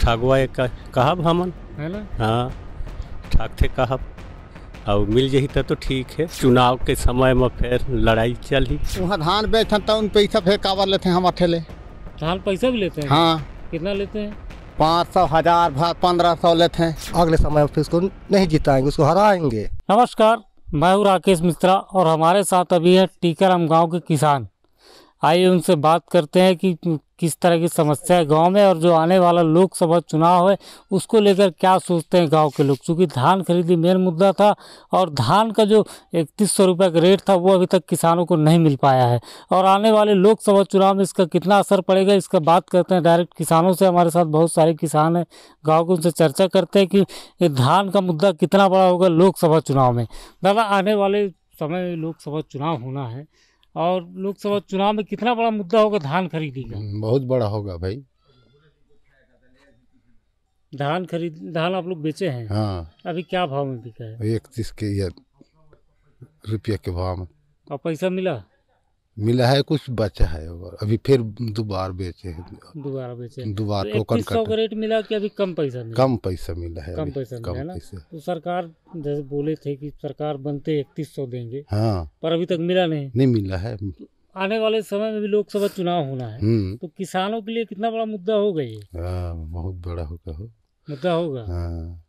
Chagwa एक कहब हम है ना हाँ ठगते कहब और मिल जही तो तो ठीक है चुनाव के समय में फिर लड़ाई चली वहाँ धान बेचन तो उन पैसा फिर कावर लेते हैं हम अठेले धान पैसा भी लेते हैं हाँ कितना लेते हैं पाँच सौ हजार भाग पंद्रह सौ लेते हैं अगले समय फिर उसको नहीं जिताएंगे उसको हराएंगे नमस्कार मैं हूँ राकेश मिश्रा और हमारे साथ अभी है टीकाराम गांव के किसान आइए उनसे बात करते हैं कि किस तरह की समस्या है गांव में और जो आने वाला लोकसभा चुनाव है उसको लेकर क्या सोचते हैं गांव के लोग क्योंकि धान खरीदी मेन मुद्दा था और धान का जो इकतीस सौ रुपये का रेट था वो अभी तक किसानों को नहीं मिल पाया है और आने वाले लोकसभा चुनाव में इसका कितना असर पड़ेगा इसका बात करते हैं डायरेक्ट किसानों से हमारे साथ बहुत सारे किसान हैं गाँव के उनसे चर्चा करते हैं कि धान का मुद्दा कितना बड़ा होगा लोकसभा चुनाव में दादा आने वाले समय लोकसभा चुनाव होना है और लोकसभा चुनाव में कितना बड़ा मुद्दा होगा धान खरीदी का हम्म, बहुत बड़ा होगा भाई धान खरीद धान आप लोग बेचे हैं हाँ अभी क्या भाव में बिका है एक तीस के रुपया के भाव में और पैसा मिला मिला है कुछ बचा है अभी फिर दोबारा बेचे हैं दोबारा बेचे दोबारा तो टोकन का रेट मिला कि अभी कम पैसा मिला कम पैसा मिला है कम पैसा कम मिला पैसा तो सरकार जैसे बोले थे कि सरकार बनते इकतीस सौ देंगे हाँ पर अभी तक मिला नहीं नहीं मिला है आने वाले समय में भी लोकसभा चुनाव होना है हम्म। तो किसानों के लिए कितना बड़ा मुद्दा होगा ये हाँ, बहुत बड़ा होगा हो मुद्दा होगा हाँ।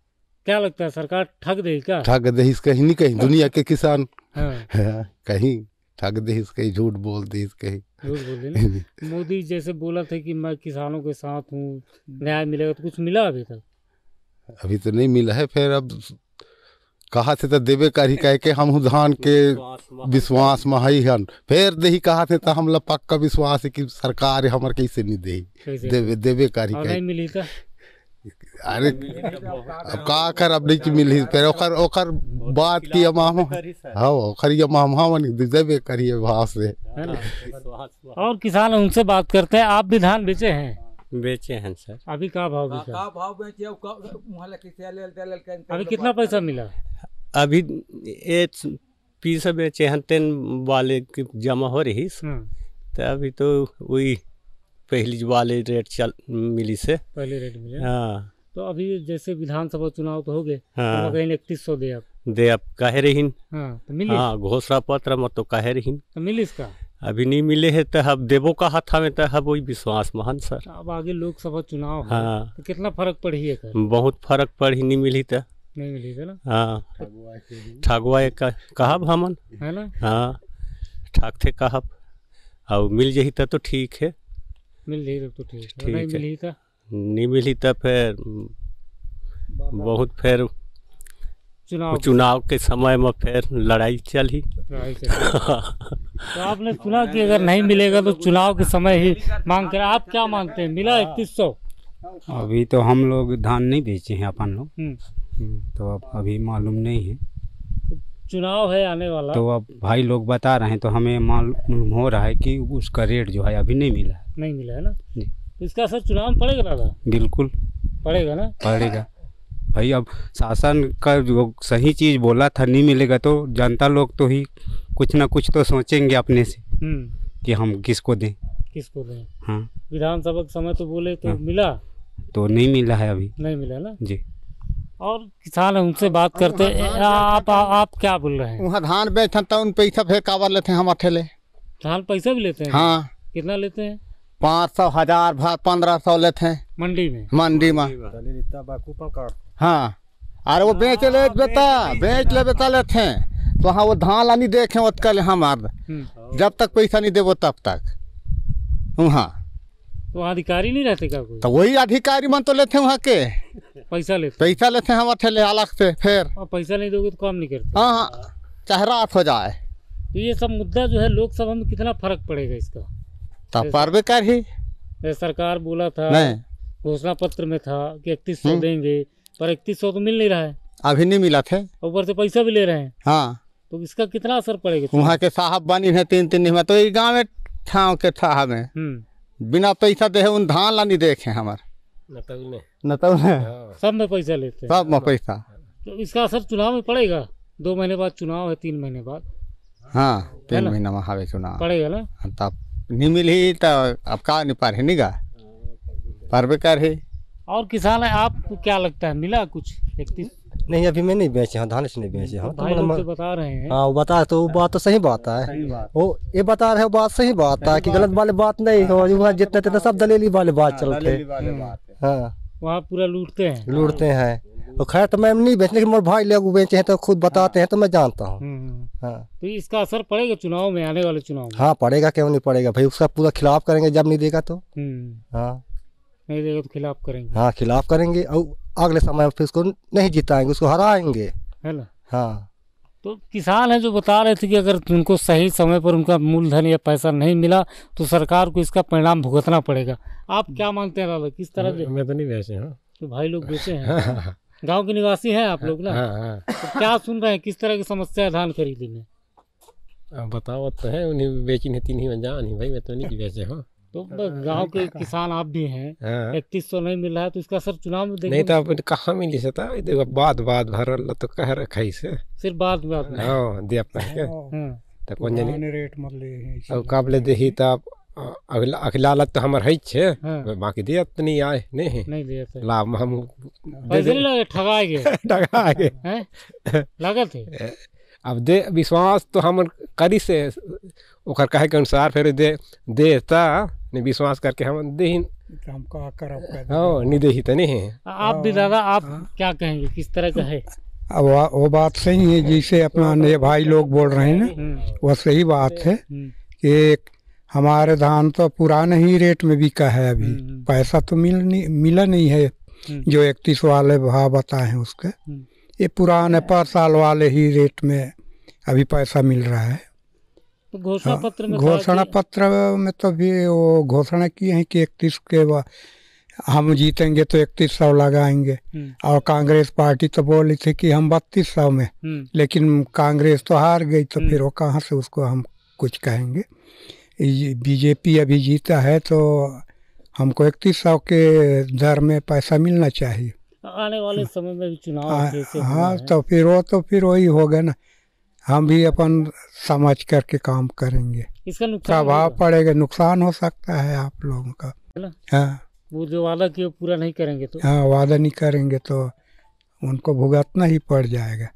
क्या लगता है सरकार ठग देगी क्या ठग देगी कहीं नहीं कहीं दुनिया के किसान हाँ। कहीं ठग देश कहीं झूठ बोल देश कहीं झूठ बोल मोदी जैसे बोला था कि मैं किसानों के साथ हूँ न्याय मिलेगा तो कुछ मिला अभी तक अभी तो नहीं मिला है फिर अब कहा थे तो देवे करी कह के हम धान के विश्वास में हई हन फिर दही कहा थे तो लग पक्का विश्वास है कि सरकार हमारे कैसे नहीं दे देवे देवे करी कह मिली था तो? अरे अब का कर अब नहीं की मिली पर ओकर ओकर बात की अमाम हाँ ओकर ये अमाम हाँ देवे करिए भाव से और किसान उनसे बात करते हैं आप भी धान बेचे हैं बेचे हैं सर अभी का भाव बेचे का भाव बेचे अभी कितना पैसा मिला अभी एट पीस बेचे हैं तेन वाले की जमा हो रही हाँ। तो अभी तो वही पहली वाले रेट चल मिली से पहले रेट मिले हाँ तो अभी जैसे विधानसभा चुनाव तो हो गए हाँ तो इकतीस सौ दे आप दे आप कहे रहीन हाँ तो हाँ, घोषणा पत्र मत तो कहे रहीन तो मिली इसका अभी नहीं मिले है तो अब देवो का हाथ में तो अब वही विश्वास महान सर तो अब आगे लोकसभा चुनाव हाँ तो कितना फर्क पड़ी है बहुत फर्क पड़ी नहीं मिली तो नहीं मिली था ना हाँ ठगुआ कहा हमन है ना हाँ ठाक थे कहब और मिल जही तो, तो ठीक है मिल ही तो ठीक है नहीं मिली तो नहीं मिली था तो फिर बहुत फिर चुनाव चुनाव के समय में फिर लड़ाई चली तो आपने सुना कि अगर नहीं मिलेगा तो चुनाव के समय ही मांग कर आप क्या मांगते हैं मिला इक्कीस सौ अभी तो हम लोग धान नहीं बेचे हैं अपन लोग हम्म। हम्म, तो अब अभी मालूम नहीं है चुनाव है आने वाला तो अब भाई लोग बता रहे हैं तो हमें मालूम हो रहा है कि उसका रेट जो है अभी नहीं मिला नहीं मिला है ना जी इसका असर चुनाव में पड़ेगा दादा बिल्कुल पड़ेगा ना पड़ेगा भाई अब शासन का जो सही चीज़ बोला था नहीं मिलेगा तो जनता लोग तो ही कुछ ना कुछ तो सोचेंगे अपने से हम्म। कि हम किसको दें किसको दें हाँ विधानसभा का समय तो बोले तो हाँ। मिला तो नहीं मिला है अभी नहीं मिला ना जी और किसान उनसे बात करते आप आप क्या बोल रहे हैं वहाँ धान बेचन तो उन पैसा फिर कावर लेते हैं हमारे ठेले धान पैसा भी लेते हैं हाँ कितना लेते हैं पाँच सौ हजार भाग पंद्रह सौ लेते हैं मंडी में मंडी में हाँ अरे वो बेच ले हाँ, बेटा बेच ले बेटा लेते हैं तो हाँ वो धान लानी देखे उतकल हमार हम्म। जब तक पैसा नहीं देवो तब तक वहाँ वहाँ तो अधिकारी नहीं रहते क्या कोई तो वही अधिकारी मन तो लेते वहाँ के पैसा लेते पैसा लेते हैं हम अलग से फिर पैसा नहीं दोगे तो काम नहीं करते हाँ, हाँ चेहरा चाहे हो जाए तो ये सब मुद्दा जो है लोकसभा में कितना फर्क पड़ेगा इसका तब पर कर ही सरकार बोला था घोषणा पत्र में था कि इकतीस सौ हम्म। देंगे पर इकतीस सौ तो मिल नहीं रहा है अभी नहीं मिला थे ऊपर से पैसा भी ले रहे हैं हाँ तो इसका कितना असर पड़ेगा वहाँ के साहब बनी है तीन तीन तो ये गाँव में ठाव के था हमें हम्म। बिना पैसा तो दे उन धान ला नहीं देखे हमारे नतौने तो तो हाँ। सब में पैसा लेते हैं सब में पैसा तो इसका असर चुनाव में पड़ेगा दो महीने बाद चुनाव है तीन महीने बाद हाँ तीन महीना में हावे चुनाव पड़ेगा ना हाँ, तब नहीं मिली तो अब का नहीं पारे नहीं गा पारबे कर ही और किसान है आपको क्या लगता है मिला कुछ इकतीस नहीं अभी मैं नहीं बेचे हूँ धान नहीं बेचे हूँ तो मतलब तो बता रहे हैं हाँ बता तो वो बात तो सही बात है वो ये बता रहे हो बात सही बात है कि गलत वाले बात नहीं हो वहाँ जितने थे तो सब दलीली वाले बात हाँ, चलते हम्म। हाँ वहाँ पूरा लूटते हैं लूटते हैं और खैर तो मैं नहीं बेचने के मोर भाई लोग बेचे हैं तो खुद बताते हैं तो मैं जानता हूँ हम्म, हम्म। हाँ तो इसका असर पड़ेगा चुनाव में आने वाले चुनाव हाँ पड़ेगा क्यों नहीं पड़ेगा भाई उसका पूरा खिलाफ करेंगे जब नहीं देगा तो हाँ नहीं देगा तो खिलाफ करेंगे हाँ खिलाफ करेंगे और अगले समय फिर उसको नहीं जिताएंगे उसको हराएंगे है ना हाँ तो किसान है जो बता रहे थे कि अगर उनको सही समय पर उनका मूलधन या पैसा नहीं मिला तो सरकार को इसका परिणाम भुगतना पड़ेगा आप क्या मानते हैं दादा किस तरह से मैं तो नहीं बेचे हूँ तो भाई लोग बेचे हैं हाँ, हाँ, हाँ। गांव के निवासी हैं आप लोग ना तो क्या सुन रहे हैं किस तरह की समस्या है धान खरीदी में बताओ तो है उन्हें बेची नहीं तीन ही जान भाई मैं तो नहीं बेचे हूँ तो हाँ, हाँ, गांव के किसान आप भी हैं हाँ। इकतीस सौ नहीं मिला है तो इसका सर चुनाव में नहीं तो आप कहाँ मिली सता तो बाद बाद भर भरल तो कह रखा से सिर्फ बाद बाद हां दे अपना के तो कोन जाने रेट मत ले अब काबले देही तो अगला अगला लत तो हमार है छे तो बाकी दिया तो नहीं आए नहीं नहीं दिया लाभ हम पैसे लगे ठगाए गए ठगाए गए लागत है अब दे विश्वास तो हम करी से ओकर कहे के अनुसार फिर दे देता ने विश्वास करके हम दे हमको निदेहित नहीं है आप भी हाँ। दादा आप हाँ। क्या कहेंगे किस तरह का है अब वो बात सही है जिसे अपना हाँ। नए भाई लोग बोल रहे हैं ना वो सही बात है कि हमारे धान तो पुराने ही रेट में बिका है अभी पैसा तो मिल नहीं मिला नहीं है जो इकतीस वाले भाव बताए हैं उसके ये पुराने पर साल वाले ही रेट में अभी पैसा मिल रहा है हाँ, घोषणा पत्र में घोषणा पत्र में तो भी वो घोषणा की है कि इकतीस के बाद हम जीतेंगे तो इकतीस सौ लगाएंगे हम्म। और कांग्रेस पार्टी तो बोली थी कि हम बत्तीस सौ में हम्म। लेकिन कांग्रेस तो हार गई तो हम्म। फिर वो कहाँ से उसको हम कुछ कहेंगे बीजेपी अभी जीता है तो हमको इकतीस सौ के दर में पैसा मिलना चाहिए आने वाले हाँ, समय में भी चुनाव हाँ, हाँ तो फिर वो तो फिर वही होगा ना हम भी अपन समझ करके काम करेंगे इसका प्रभाव पड़ेगा नुकसान हो सकता है आप लोगों का हाँ वो जो वादा किया पूरा नहीं करेंगे तो हाँ वादा नहीं करेंगे तो उनको भुगतना ही पड़ जाएगा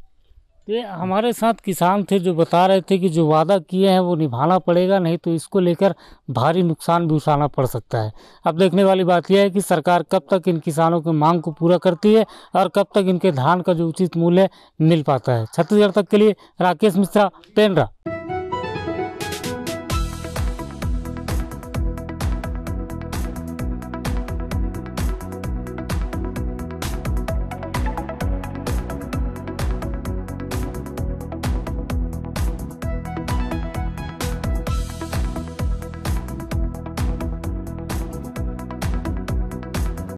तो ये हमारे साथ किसान थे जो बता रहे थे कि जो वादा किए हैं वो निभाना पड़ेगा नहीं तो इसको लेकर भारी नुकसान भी उठाना पड़ सकता है अब देखने वाली बात यह है कि सरकार कब तक इन किसानों की मांग को पूरा करती है और कब तक इनके धान का जो उचित मूल्य मिल पाता है छत्तीसगढ़ तक के लिए राकेश मिश्रा पेंड्रा